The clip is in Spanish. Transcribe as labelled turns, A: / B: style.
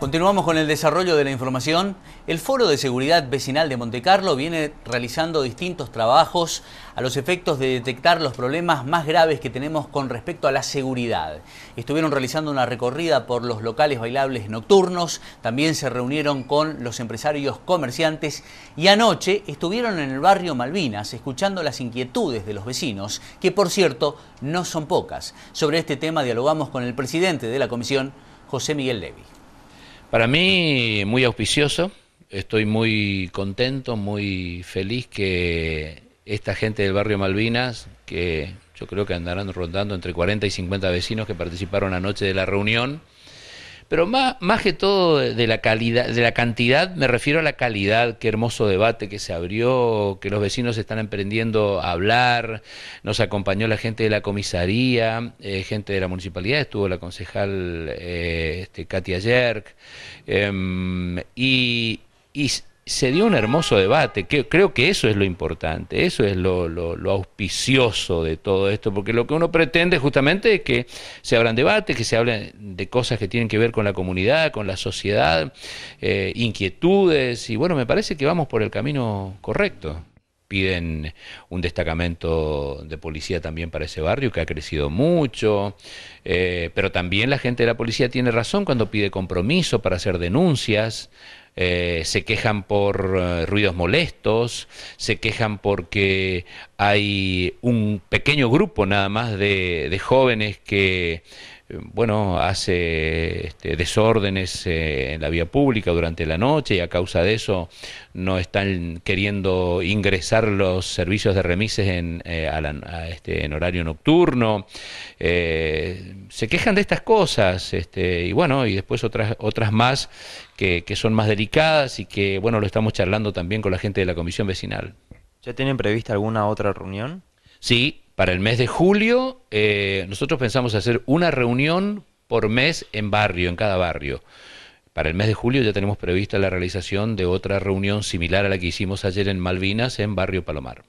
A: Continuamos con el desarrollo de la información. El Foro de Seguridad Vecinal de Monte Carlo viene realizando distintos trabajos a los efectos de detectar los problemas más graves que tenemos con respecto a la seguridad. Estuvieron realizando una recorrida por los locales bailables nocturnos, también se reunieron con los empresarios comerciantes y anoche estuvieron en el barrio Malvinas escuchando las inquietudes de los vecinos, que por cierto no son pocas. Sobre este tema dialogamos con el presidente de la comisión, José Miguel Levi.
B: Para mí, muy auspicioso. Estoy muy contento, muy feliz que esta gente del barrio Malvinas, que yo creo que andarán rondando entre 40 y 50 vecinos que participaron anoche de la reunión, pero más, que todo de la calidad, de la cantidad, me refiero a la calidad, qué hermoso debate que se abrió, que los vecinos están emprendiendo a hablar, nos acompañó la gente de la comisaría, eh, gente de la municipalidad, estuvo la concejal eh, este, Katia Yerk, em, y se dio un hermoso debate. creo que eso es lo importante, eso es lo, auspicioso de todo esto, porque lo que uno pretende justamente es que se abran debates, que se hablen de cosas que tienen que ver con la comunidad, con la sociedad, eh, inquietudes, y bueno, me parece que vamos por el camino correcto piden un destacamento de policía también para ese barrio que ha crecido mucho, eh, pero también la gente de la policía tiene razón cuando pide compromiso para hacer denuncias, eh, se quejan por eh, ruidos molestos, se quejan porque hay un pequeño grupo nada más de jóvenes que eh, bueno, hace este, desórdenes eh, en la vía pública durante la noche y a causa de eso no están queriendo ingresar los servicios de remises en, eh, este, en horario nocturno. se quejan de estas cosas este, y bueno, y después otras, otras más que, que son más delicadas y que bueno, lo estamos charlando también con la gente de la comisión vecinal. ¿Ya tienen prevista alguna otra reunión? Sí, para el mes de julio, eh, nosotros pensamos hacer una reunión por mes en barrio, en cada barrio. Para el mes de julio ya tenemos prevista la realización de otra reunión similar a la que hicimos ayer en Malvinas, en Barrio Palomar.